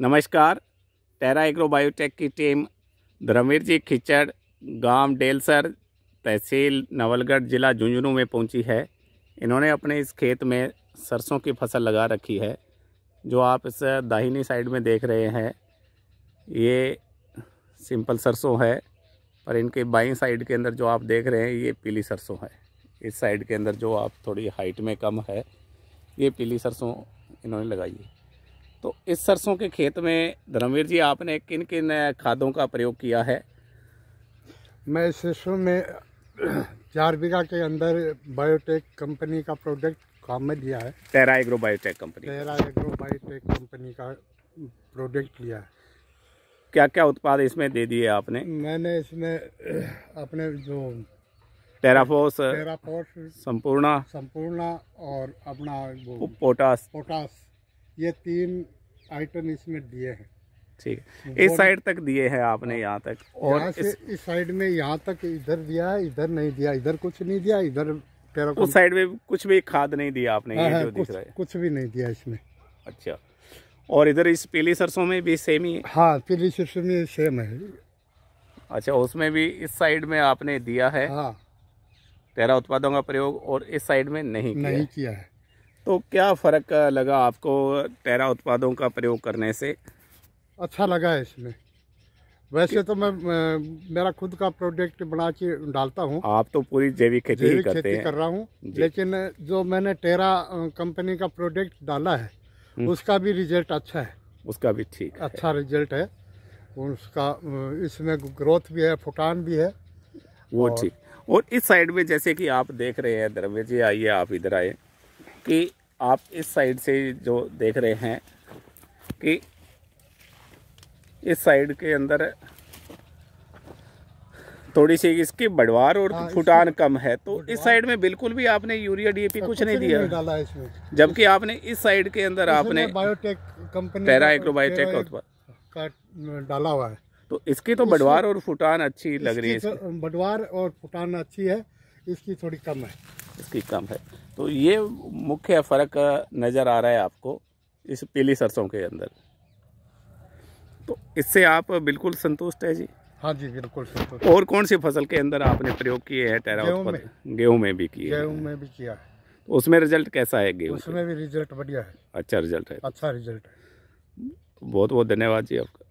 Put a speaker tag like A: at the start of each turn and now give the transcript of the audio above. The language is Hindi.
A: नमस्कार टेरा एग्रो बायोटेक की टीम धर्मवीर जी खिचड़ गांव डेलसर तहसील नवलगढ़ जिला झुंझुनू में पहुंची है इन्होंने अपने इस खेत में सरसों की फसल लगा रखी है जो आप इस दाहिनी साइड में देख रहे हैं ये सिंपल सरसों है पर इनके बाई साइड के अंदर जो आप देख रहे हैं ये पीली सरसों है इस साइड के अंदर जो आप थोड़ी हाइट में कम है ये पीली सरसों इन्होंने लगाई है तो इस सरसों के खेत में धर्मवीर जी आपने किन किन खादों का प्रयोग किया है
B: मैं सरसों में चार बीघा के अंदर बायोटेक कंपनी का प्रोडक्ट काम में लिया है
A: Terra Agro Biotech company
B: Terra Agro Biotech company का प्रोडक्ट लिया है
A: क्या क्या उत्पाद इसमें दे दिए आपने मैंने इसमें अपने जो टेराफोस टेराफोस संपूर्णा
B: संपूर्णा और अपना पोटास पोटास ये तीन आइटम इसमें दिए हैं
A: ठीक इस साइड तक दिए हैं आपने हाँ। यहाँ तक और इस,
B: इस साइड में यहाँ तक इधर दिया है इधर नहीं दिया इधर कुछ नहीं दिया इधर उस साइड में कुछ
A: भी खाद नहीं दिया आपने ये हाँ, जो हाँ, दिख रहा है
B: कुछ भी नहीं दिया इसमें
A: अच्छा और इधर इस पीली सरसों में
B: भी सेम ही हाँ पीली सरसों में सेम है
A: अच्छा उसमें भी इस साइड में आपने दिया है हाँ। उत्पादों का प्रयोग और इस साइड में नहीं किया, नहीं किया है तो क्या फ़र्क लगा आपको टेरा उत्पादों का प्रयोग करने से
B: अच्छा लगा है इसमें वैसे तो मैं मेरा खुद का प्रोडक्ट बना के डालता हूँ
A: आप तो पूरी जैविक खेती जैविक करते खेती हैं। कर रहा हूँ लेकिन
B: जो मैंने टेरा कंपनी का प्रोडक्ट डाला है हम्म। उसका भी रिजल्ट अच्छा है उसका भी ठीक अच्छा है। रिजल्ट है उसका इसमें ग्रोथ भी है फुटान भी है वो
A: ठीक और इस साइड में जैसे कि आप देख रहे हैं द्रव्य जी आइए आप इधर आए कि आप इस साइड से जो देख रहे हैं कि इस साइड के अंदर थोड़ी सी इसकी बढ़वार और हाँ, फुटान कम है तो इस साइड में बिल्कुल भी आपने यूरिया डीएपी कुछ नहीं दिया डाला इसमें जबकि आपने इस साइड के अंदर आपने
B: बायोटेक कंपनी डाला हुआ है
A: तो इसकी तो बढ़वार और फुटान अच्छी लग रही है तो,
B: बढ़वार और फुटान अच्छी है इसकी थोड़ी कम है
A: इसकी कम है तो ये मुख्य फ़र्क नज़र आ रहा है आपको इस पीली सरसों के अंदर तो इससे आप बिल्कुल संतुष्ट है जी
B: हाँ जी बिल्कुल संतुष्ट और
A: कौन सी फसल के अंदर आपने प्रयोग किए हैं टेरा गेहूं में भी किए गेहूँ
B: में भी किया है तो उसमें
A: रिजल्ट कैसा है गेहूँ उसमें भी रिजल्ट बढ़िया है अच्छा रिजल्ट है
B: अच्छा रिजल्ट है
A: बहुत बहुत धन्यवाद जी आपका